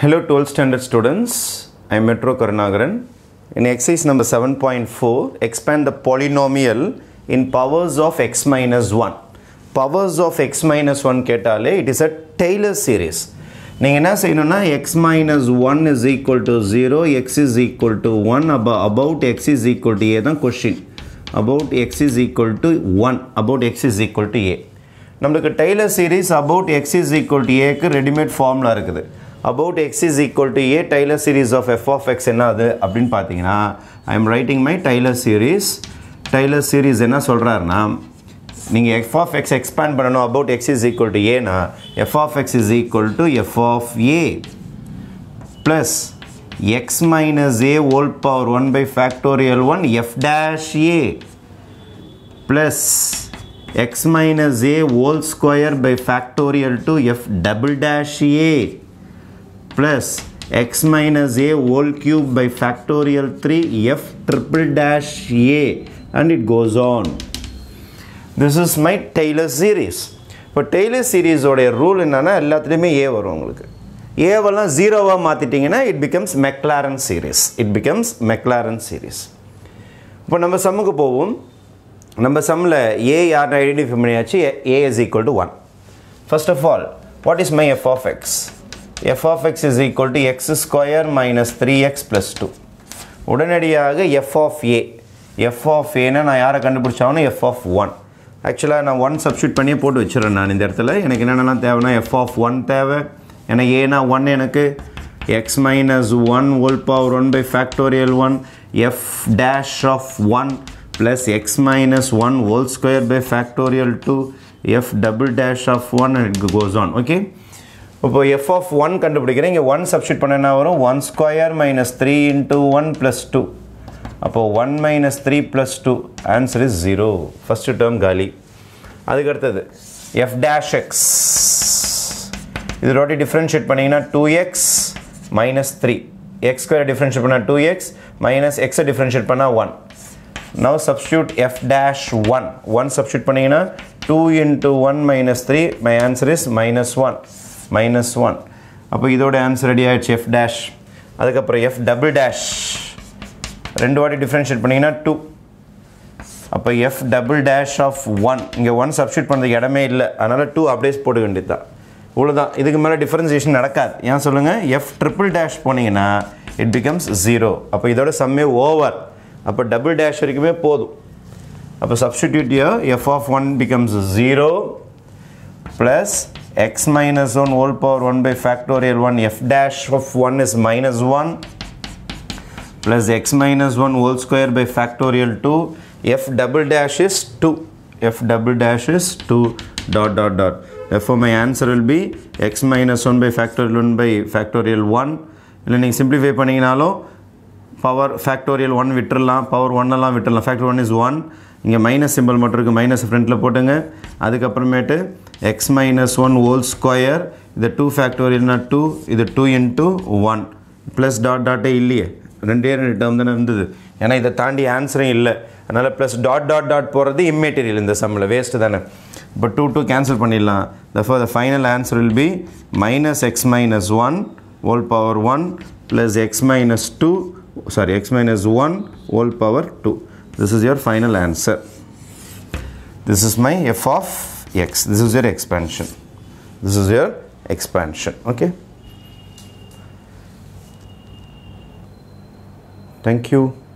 Hello 12th standard students, I am Metro Karunagaran. In exercise number 7.4, expand the polynomial in powers of x minus 1. Powers of x minus 1 கேட்டாலே, it is a Taylor series. நீங்கள் என்ன செய்யணும்னா x minus 1 is equal to 0, x is equal to 1, about x is equal to a தான் question. About x is equal to 1, about x is equal to a. நம்மளுக்கு Taylor series about x is equal to a க்கு readymade formula இருக்குது. About x is equal to a Taylor series of f of x என்ன அது அப்படின்னு பார்த்தீங்கன்னா I am writing my Taylor series Taylor series என்ன சொல்கிறாருன்னா நீங்கள் எஃப் ஆஃப் எக்ஸ் எக்ஸ்பேண்ட் பண்ணணும் about x is equal to ஏனா f of x is equal to f of a plus x minus a whole power one by factorial one f dash a plus x minus a whole square by factorial two f double dash a plus x minus a whole cube by factorial 3 f triple dash a and it goes on. This is my Taylor series. இப்போ Taylor சீரீஸோடைய rule என்னென்னா எல்லாத்துலேயுமே a வரும் உங்களுக்கு ஏவெல்லாம் ஜீரோவாக மாற்றிட்டிங்கன்னா it becomes Maclaurin series it becomes Maclaurin series இப்போ நம்ம சம்முக்கு போவோம் நம்ம சம்மில் ஏ யார் ஐடென்டிஃபை பண்ணியாச்சு a is equal to one first of all what is my f of x f of x is equal to x square minus three x plus two உடனடியாக f of a f of ஏன்னா நான் யாரை கண்டுபிடிச்சாலும் F of one ஆக்சுவலாக நான் one substitute பண்ணி போட்டு வச்சுறேன் நான் இந்த இடத்துல எனக்கு என்னென்னலாம் தேவைன்னா எஃப் ஆஃப் ஒன் தேவை ஏன்னா ஏனா ஒன் எனக்கு x minus one whole power one by factorial one f dash of one plus x minus one whole square by factorial two f double dash of one it goes on okay இப்போ f of one கண்டுபிடிக்கிறேன் இங்கே one substitute பண்ண என்ன வரும் one square minus three into one plus two அப்போது one minus three plus two answer is zero first term காலி அதுக்கடுத்தது f dash X இது ரொட்டி டிஃப்ரென்ஷியேட் பண்ணிங்கன்னா two x minus three x square differentiate பண்ணால் டூ எக்ஸ் மைனஸ் எக்ஸை differentiate பண்ணால் one now substitute f dash one one substitute பண்ணிங்கன்னா two into one minus three my answer is minus one minus one அப்போ இதோட answer ready ஆகிடுச்சு f dash அதுக்கப்புறம் f double dash ரெண்டு வாட்டி differentiate பண்ணிங்கன்னா டூ அப்போ f double dash of one இங்கே ஒன் சப்ஸ்டியூட் பண்ணுறதுக்கு இடமே இல்லை அதனால் டூ அப்டேஸ் போட வேண்டியது தான் இவ்வளோதான் இதுக்கு மேலே டிஃப்ரென்சியேஷன் நடக்காது ஏன் சொல்லுங்கள் எஃப் ட்ரிபிள் டேஷ் போனீங்கன்னா இட் பிகம்ஸ் ஜீரோ அப்போ இதோட சம்மே ஓவர் அப்போ டபுள் டேஷ் வரைக்குமே போதும் அப்போ substitute f of one becomes zero plus x minus 1 whole power 1 by factorial 1 f dash of 1 is minus 1 plus x minus 1 whole square by factorial 2 f double dash is 2 f double dash is 2 dot dot dot therefore my answer will be x minus 1 by factorial 1 by factorial 1 இல்லை நீங்கள் simplify பண்ணிங்கனாலும் power factorial one விட்டுடலாம் power ஒன்னெல்லாம் விட்டுடலாம் factor one is one இங்கே minus simple மட்டும் இருக்குது minus ஃப்ரண்ட்டில் போட்டுங்க அதுக்கப்புறமேட்டு x minus one whole square இது டூ ஃபேக்டோரியல்னா டூ இது two into one plus dot டாட்டே இல்லையே ரெண்டே ரெண்டு டேர்ம் தானே இருந்தது ஏன்னா இதை தாண்டி ஆன்சரும் இல்லை அதனால் ப்ளஸ் டாட் டாட் டாட் போகிறது இம்மெட்டீரியல் இந்த சம்மில் வேஸ்ட்டு தானே இப்போ டூ டூ கேன்சல் பண்ணிடலாம் therefore the final answer will be minus x minus one whole power one plus x minus two sorry x minus one whole power two This is your final answer. This is my f of x. This is your expansion. This is your expansion. Okay. Thank you.